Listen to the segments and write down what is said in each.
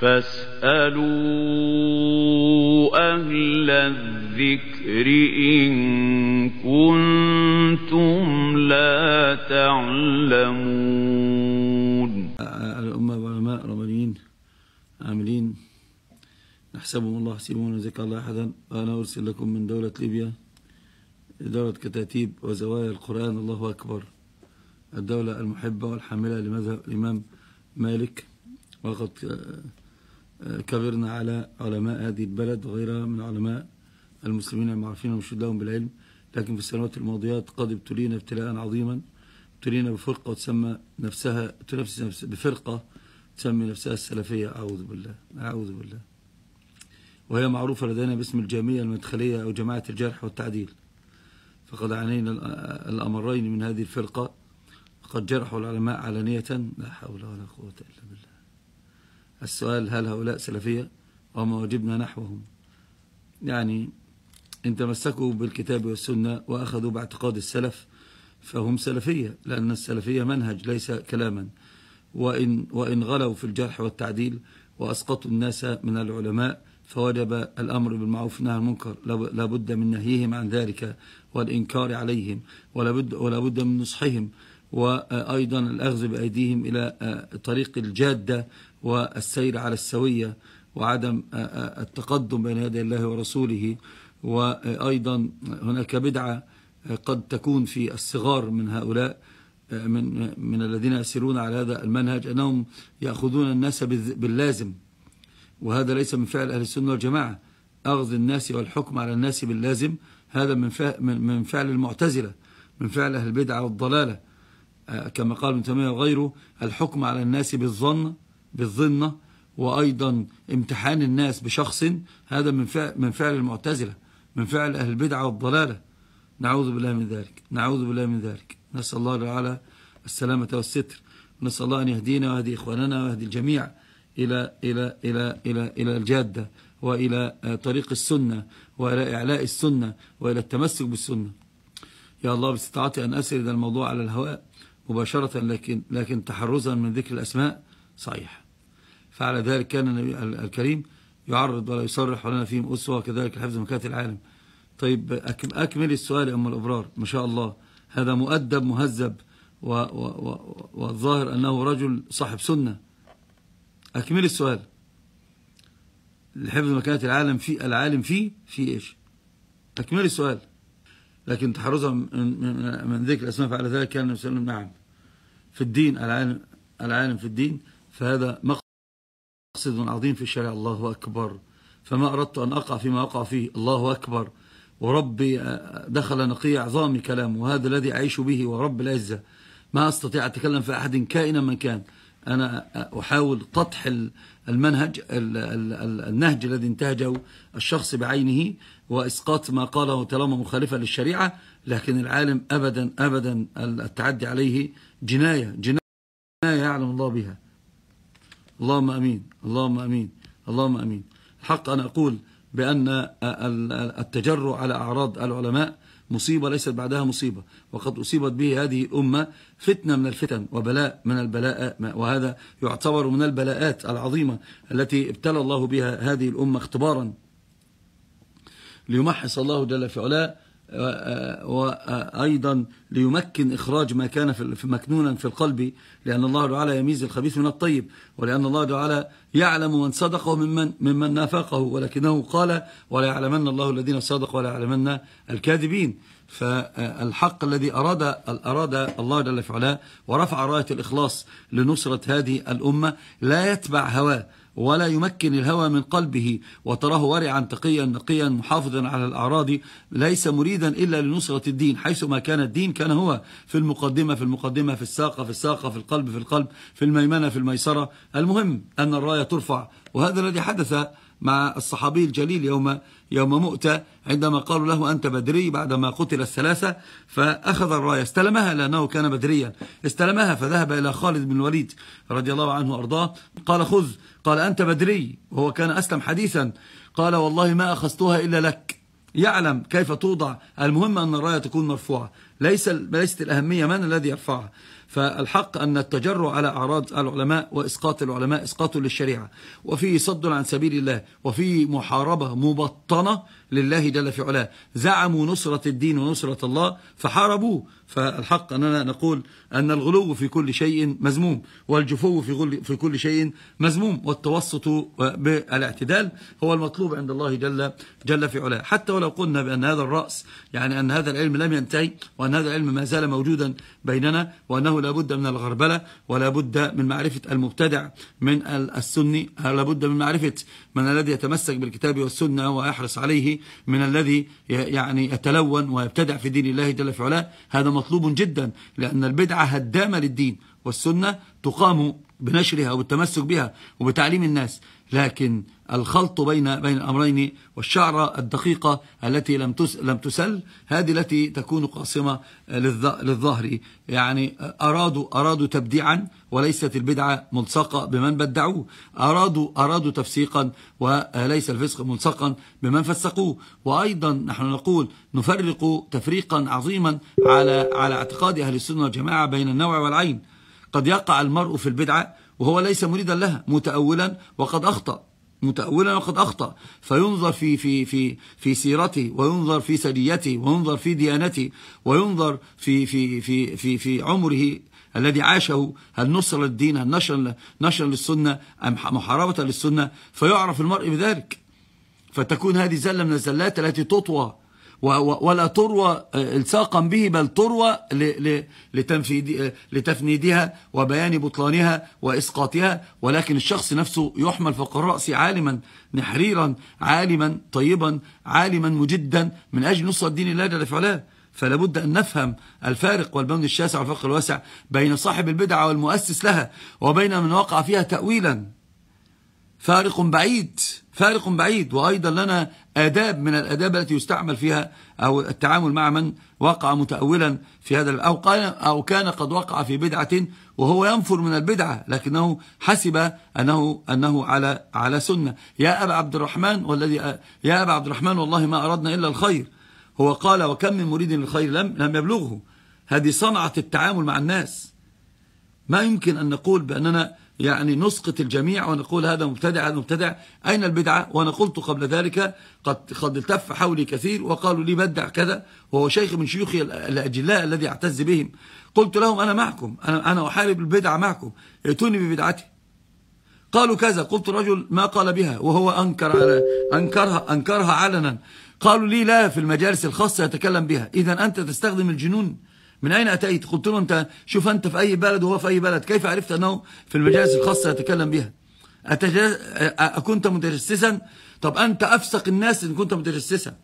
فاسألوا أهل الذكر إن كنتم لا تعلمون الأمة والعلماء رمضين عاملين نحسبهم الله حسيبهم زكى الله أحدا وأنا أرسل لكم من دولة ليبيا دولة كتاتيب وزوايا القرآن الله أكبر الدولة المحبة والحاملة لمذهب الإمام مالك وقد كبرنا على علماء هذه البلد وغيرها من علماء المسلمين المعرفين ومشهود لهم بالعلم لكن في السنوات الماضيات قد ابتلينا ابتلاء عظيما ابتلينا بفرقة تسمى نفسها تنافس نفس بفرقة تسمي نفسها السلفية أعوذ بالله أعوذ بالله وهي معروفة لدينا باسم الجامية المدخلية أو جماعة الجرح والتعديل فقد عانينا الأمرين من هذه الفرقة قد جرحوا العلماء علانية لا حول ولا قوة إلا بالله السؤال هل هؤلاء سلفية وما وجبنا نحوهم يعني إن تمسكوا بالكتاب والسنة وأخذوا باعتقاد السلف فهم سلفية لأن السلفية منهج ليس كلاما وإن, وإن غلوا في الجرح والتعديل وأسقطوا الناس من العلماء فوجب الأمر بالمعروف نهى المنكر لابد من نهيهم عن ذلك والإنكار عليهم ولابد, ولابد من نصحهم وأيضا الأخذ بأيديهم إلى آه، طريق الجادة والسير على السوية وعدم آه، آه، التقدم بين يدي الله ورسوله وأيضا هناك بدعة آه، قد تكون في الصغار من هؤلاء من من الذين يسيرون على هذا المنهج أنهم يأخذون الناس باللازم وهذا ليس من فعل أهل السنة والجماعة أخذ الناس والحكم على الناس باللازم هذا من فعل, من فعل المعتزلة من فعل أهل البدعة والضلالة كما قال ابن تيمية وغيره الحكم على الناس بالظن بالظنة وأيضا امتحان الناس بشخص هذا من فعل, من فعل المعتزلة من فعل أهل البدعة والضلالة نعوذ بالله من ذلك نعوذ بالله من ذلك نسأل الله تعالى السلامة والستر نسأل الله أن يهدينا ويهدي إخواننا ويهدي الجميع إلى, إلى, إلى, إلى, إلى الجادة وإلى آه، طريق السنة وإلى إعلاء السنة وإلى التمسك بالسنة يا الله باستطاعتي أن أسرد الموضوع على الهواء مباشرة لكن, لكن تحرزا من ذكر الأسماء صحيح فعلى ذلك كان النبي الكريم يعرض ولا يصرح ولنا فيهم أسوة كذلك حفظ مكات العالم طيب أكمل السؤال أم الأبرار ما شاء الله هذا مؤدب مهذب والظاهر أنه رجل صاحب سنة أكمل السؤال لحفظ مكانة العالم في العالم فيه في إيش أكمل السؤال لكن تحرزها من, من, من ذكر الأسماء فعلى ذلك كان النبي صلى الله عليه وسلم نعم في الدين العالم, العالم في الدين فهذا مقصد مقصد عظيم في الشريعة الله أكبر فما أردت أن أقع فيما أقع فيه الله أكبر وربي آه، آه، دخل نقي عظام كلامه وهذا الذي أعيش به ورب العزة ما أستطيع أتكلم في أحد كائنا من كان أنا آه، أحاول تطح المنهج النهج الذي انتهجه الشخص بعينه وإسقاط ما قاله تلامة مخالفة للشريعة لكن العالم أبدا أبدا التعدي عليه جناية جناية يعلم الله بها اللهم أمين اللهم أمين اللهم أمين الحق أن أقول بأن التجرؤ على أعراض العلماء مصيبة ليست بعدها مصيبة وقد أصيبت به هذه الأمة فتنة من الفتن وبلاء من البلاء وهذا يعتبر من البلاءات العظيمة التي ابتلى الله بها هذه الأمة اختبارا ليمحص الله جل في علاه وأيضا ليمكن إخراج ما كان في مكنونا في القلب لأن الله تعالى يميز الخبيث من الطيب ولأن الله تعالى يعلم من صدقه ممن, ممن نافقه ولكنه قال ولا يعلمن الله الذين صدقوا ولا يعلمن الكاذبين فالحق الذي أراد, أراد الله جل وعلا ورفع راية الإخلاص لنصرة هذه الأمة لا يتبع هواه ولا يمكن الهوى من قلبه وتراه ورعا تقيا نقيا محافظا على الأعراض ليس مريدا إلا لنصرة الدين حيثما كان الدين كان هو في المقدمة في المقدمة في الساقة في الساقة في القلب في القلب في الميمنة في الميسرة المهم أن الراية ترفع وهذا الذي حدث مع الصحابي الجليل يوم يوم مؤتة عندما قالوا له أنت بدري بعدما قتل الثلاثة فأخذ الراية استلمها لأنه كان بدريا استلمها فذهب إلى خالد بن الوليد رضي الله عنه وأرضاه قال خذ قال أنت بدري وهو كان أسلم حديثا قال والله ما أخذتها إلا لك يعلم كيف توضع المهم أن الراية تكون مرفوعة ليس ليست الأهمية من الذي يرفعها فالحق أن التجرع على أعراض العلماء وإسقاط العلماء إسقاط للشريعة وفيه صد عن سبيل الله وفيه محاربة مبطنة لله جل في علاه زعموا نصرة الدين ونصرة الله فحاربوه فالحق أننا نقول أن الغلو في كل شيء مزموم والجفو في, في كل شيء مزموم والتوسط بالاعتدال هو المطلوب عند الله جل, جل في علاه حتى ولو قلنا بأن هذا الرأس يعني أن هذا العلم لم ينتهي وأن وأن هذا العلم ما زال موجودا بيننا وأنه لابد من الغربلة ولابد من معرفة المبتدع من السني لابد من معرفة من الذي يتمسك بالكتاب والسنة ويحرص عليه من الذي يعني يتلون ويبتدع في دين الله جل في علاه هذا مطلوب جدا لأن البدعة هدامة للدين والسنة تقام بنشرها وبالتمسك بها وبتعليم الناس لكن الخلط بين بين الأمرين والشعرة الدقيقة التي لم لم تسل هذه التي تكون قاصمة للظهر يعني أرادوا أرادوا تبديعا وليست البدعة ملصقة بمن بدعوه أرادوا أرادوا تفسيقا وليس الفسق ملصقا بمن فسقوه وأيضا نحن نقول نفرق تفريقا عظيما على على اعتقاد أهل السنة والجماعة بين النوع والعين قد يقع المرء في البدعة وهو ليس مريدا لها متأولا وقد أخطأ متأولا وقد أخطأ فينظر في في في في سيرته وينظر في سريته وينظر في ديانته وينظر في في في في في عمره الذي عاشه هل نصر للدين هل نشر نشر للسنة أم محاربة للسنة فيعرف المرء بذلك فتكون هذه زلة من الزلات التي تطوى ولا تروى آه، الصاقا به بل تروى آه، لتفنيدها وبيان بطلانها وإسقاطها ولكن الشخص نفسه يحمل فوق الرأس عالما نحريرا عالما طيبا عالما مجدا من أجل نص الدين الله جل فعلا فلا بد أن نفهم الفارق والبون الشاسع والفرق الواسع بين صاحب البدعة والمؤسس لها وبين من وقع فيها تأويلا فارق بعيد فارق بعيد وأيضا لنا آداب من الآداب التي يستعمل فيها أو التعامل مع من وقع متأولا في هذا أو, أو كان قد وقع في بدعة وهو ينفر من البدعة لكنه حسب أنه, أنه على, على سنة يا أبا عبد الرحمن والذي يا أبا عبد الرحمن والله ما أردنا إلا الخير هو قال وكم من مريد للخير لم, لم يبلغه هذه صنعة التعامل مع الناس ما يمكن أن نقول بأننا يعني نسقط الجميع ونقول هذا مبتدع هذا مبتدع أين البدعة وأنا قلت قبل ذلك قد, قد التف حولي كثير وقالوا لي بدع كذا وهو شيخ من شيوخي الأجلاء الذي أعتز بهم قلت لهم أنا معكم أنا, أنا أحارب البدعة معكم ائتوني ببدعتي قالوا كذا قلت رجل ما قال بها وهو أنكر على أنكرها, أنكرها علنا قالوا لي لا في المجالس الخاصة يتكلم بها إذا أنت تستخدم الجنون من أين أتيت قلت له أنت شوف أنت في أي بلد وهو في أي بلد كيف عرفت أنه في المجالس الخاصة يتكلم بها أكنت متجسسا طب أنت أفسق الناس إن كنت متجسسا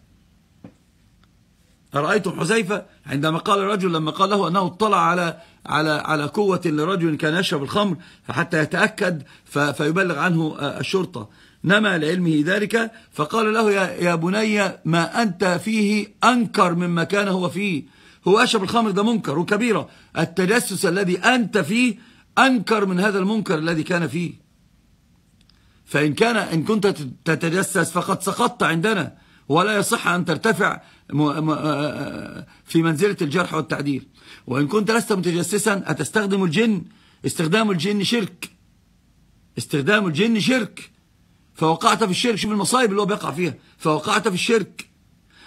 أرأيتم حذيفة عندما قال الرجل لما قال له أنه اطلع على على على قوة لرجل كان يشرب الخمر حتى يتأكد فيبلغ عنه الشرطة نما لعلمه ذلك فقال له يا, يا بني ما أنت فيه أنكر مما كان هو فيه هو أشرب الخمر ده منكر وكبيرة التجسس الذي أنت فيه أنكر من هذا المنكر الذي كان فيه فإن كان إن كنت تتجسس فقد سقطت عندنا ولا يصح أن ترتفع آه، آه، في منزلة الجرح والتعديل وإن كنت لست متجسسا أتستخدم الجن استخدام الجن شرك استخدام الجن شرك فوقعت في الشرك شوف المصايب اللي هو بيقع فيها فوقعت في الشرك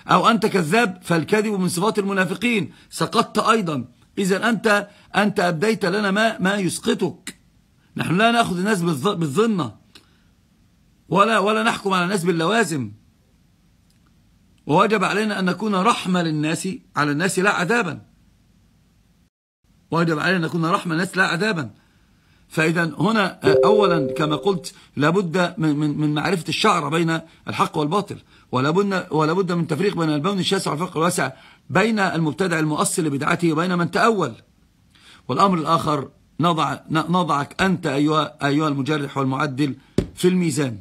أو أنت كذاب فالكذب من صفات المنافقين سقطت أيضا إذا أنت أنت أبديت لنا ما, ما يسقطك نحن لا نأخذ الناس بالظنة ولا, ولا نحكم على الناس باللوازم ووجب علينا أن نكون رحمة للناس على الناس لا عذابا وجب علينا أن نكون رحمة للناس لا عذابا فإذا هنا أولا كما قلت لابد من, من, من معرفة الشعر بين الحق والباطل ولابد, ولابد من تفريق بين البون الشاسع والفرق الواسع بين المبتدع المؤصل لبدعته وبين من تأول والأمر الآخر نضع نضعك أنت أيها, أيها المجرح والمعدل في الميزان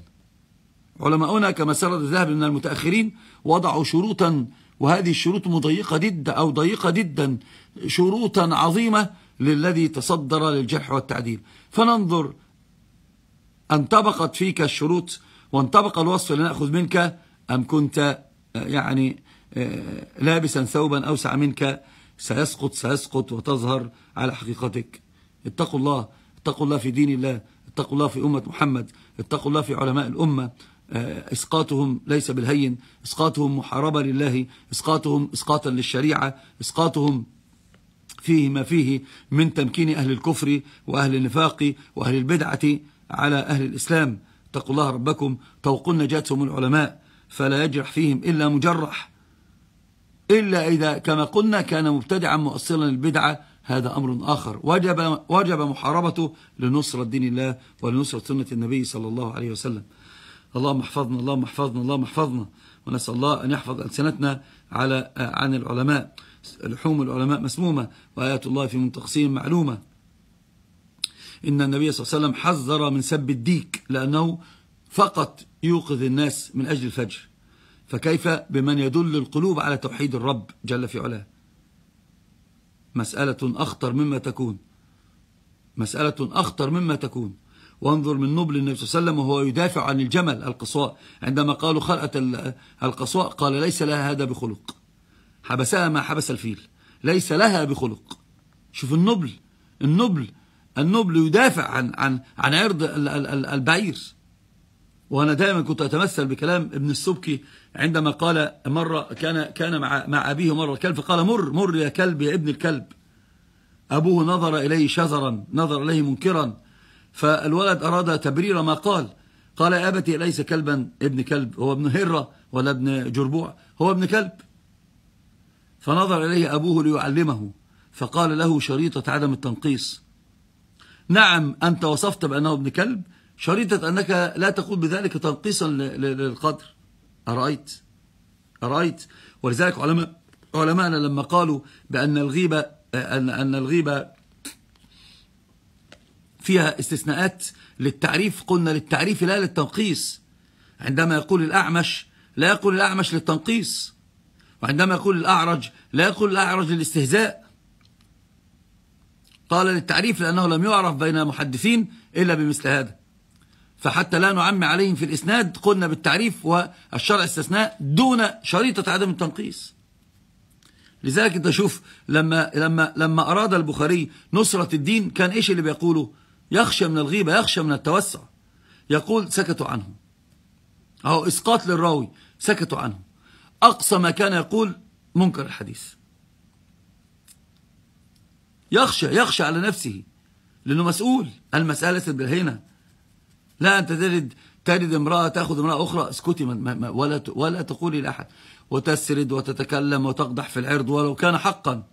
علماؤنا كما سرد الذهب من المتأخرين وضعوا شروطا وهذه الشروط مضيقة جدا أو ضيقة جدا شروطا عظيمة للذي تصدر للجرح والتعديل فننظر أن طبقت فيك الشروط وانطبق الوصف لنأخذ منك أم كنت آه، يعني آه، لابسا ثوبا أوسع منك سيسقط سيسقط وتظهر على حقيقتك اتقوا الله اتقوا الله في دين الله اتقوا الله في أمة محمد اتقوا الله في علماء الأمة آه، إسقاطهم ليس بالهين إسقاطهم محاربة لله إسقاطهم إسقاطا للشريعة إسقاطهم فيه ما فيه من تمكين أهل الكفر وأهل النفاق وأهل البدعة على أهل الإسلام اتقوا الله ربكم توقوا النجاة هم العلماء فلا يجرح فيهم إلا مجرح إلا إذا كما قلنا كان مبتدعا مؤصلا للبدعة هذا أمر آخر وجب, وجب محاربته لنصرة دين الله ولنصرة سنة النبي صلى الله عليه وسلم اللهم احفظنا اللهم احفظنا اللهم احفظنا ونسأل الله أن يحفظ ألسنتنا على عن العلماء لحوم العلماء مسمومة وآيات الله في منتقصهم معلومة إن النبي صلى الله عليه وسلم حذر من سب الديك لأنه فقط يوقظ الناس من أجل الفجر فكيف بمن يدل القلوب على توحيد الرب جل في علاه مسألة أخطر مما تكون مسألة أخطر مما تكون وانظر من نبل النبي صلى الله عليه وسلم وهو يدافع عن الجمل القصواء عندما قالوا خلقة القصواء قال ليس لها هذا بخلق حبسها ما حبس الفيل ليس لها بخلق شوف النبل النبل النبل يدافع عن عن عن عرض البعير وأنا دائما كنت أتمثل بكلام ابن السبكي عندما قال مرة كان كان مع مع أبيه مرة كلب فقال مر مر يا كلب يا ابن الكلب أبوه نظر إليه شزرا نظر إليه منكرا فالولد أراد تبرير ما قال قال يا أبتي ليس كلبا ابن كلب هو ابن هرة ولا ابن جربوع هو ابن كلب فنظر إليه أبوه ليعلمه فقال له شريطة عدم التنقيص نعم أنت وصفت بأنه ابن كلب شريطة أنك لا تقول بذلك تنقيصا للقدر أرأيت أرأيت ولذلك علماء علماءنا لما قالوا بأن الغيبة أن أن الغيبة فيها استثناءات للتعريف قلنا للتعريف لا للتنقيص عندما يقول الأعمش لا يقول الأعمش للتنقيص وعندما يقول الأعرج لا يقول الأعرج للاستهزاء قال للتعريف لأنه لم يعرف بين المحدثين إلا بمثل هذا فحتى لا نعم عليهم في الإسناد قلنا بالتعريف والشرع استثناء دون شريطة عدم التنقيص لذلك انت شوف لما, لما, لما أراد البخاري نصرة الدين كان إيش اللي بيقوله يخشى من الغيبة يخشى من التوسع يقول سكتوا عنه أهو إسقاط للراوي سكتوا عنه أقصى ما كان يقول منكر الحديث يخشى يخشى على نفسه لأنه مسؤول المسألة بالهينة لا أنت تجد تجد امرأة تأخذ امرأة أخرى اسكتي ولا ولا تقولي لأحد وتسرد وتتكلم وتقدح في العرض ولو كان حقا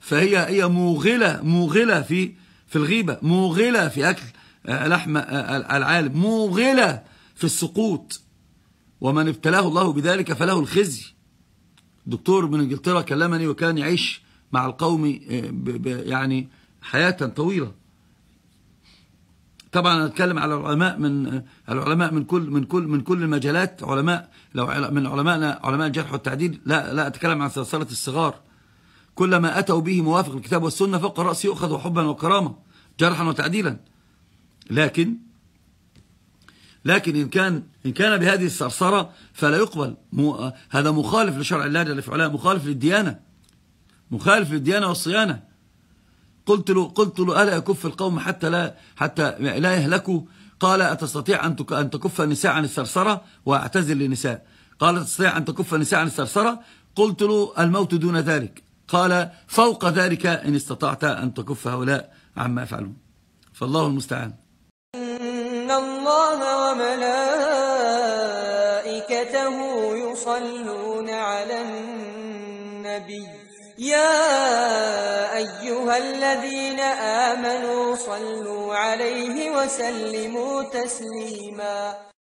فهي هي موغلة موغلة في في الغيبة موغلة في أكل آه، لحم آه، العالم موغلة في السقوط ومن ابتلاه الله بذلك فله الخزي دكتور من انجلترا كلمني وكان يعيش مع القوم آه، يعني حياة طويلة طبعا اتكلم على العلماء من العلماء من كل من كل من كل المجالات علماء لو من علمائنا علماء الجرح والتعديل لا لا اتكلم عن سلسله الصغار كلما اتوا به موافق الكتاب والسنه فوق الراس يؤخذ حبا وكرامه جرحا وتعديلا لكن لكن ان كان ان كان بهذه الصرصره فلا يقبل هذا مخالف لشرع الله جل في علاه مخالف للديانه مخالف للديانه والصيانه قلت له قلت له ألا يكف القوم حتى لا حتى لا يهلكوا قال أتستطيع أن أن تكف النساء عن الثرثرة وأعتزل للنساء قال تستطيع أن تكف النساء عن الثرثرة قلت له الموت دون ذلك قال فوق ذلك إن استطعت أن تكف هؤلاء عما يفعلون فالله المستعان إن الله وملائكته يصلون على النبي يا أيها الذين آمنوا صلوا عليه وسلموا تسليما